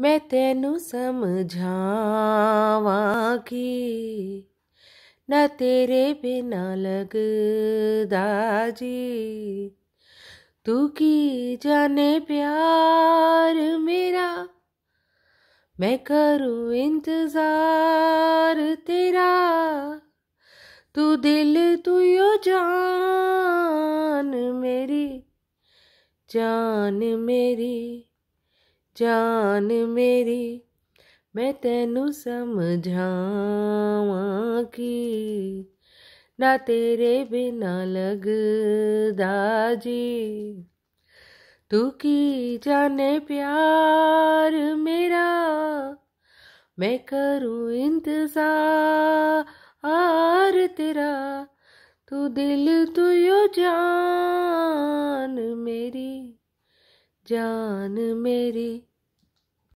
मैं तेनू समझावा कि ना तेरे बिना लगदा जी तू की जाने प्यार मेरा मैं करूँ इंतज़ार तेरा तू दिल तू यो जान मेरी जान मेरी जान मेरी मैं तेन समझावा की ना तेरे बिना लगदा जी तू की जाने प्यार मेरा मैं करूँ इंतजार तेरा तू दिल तू यो जान मेरी जान मेरी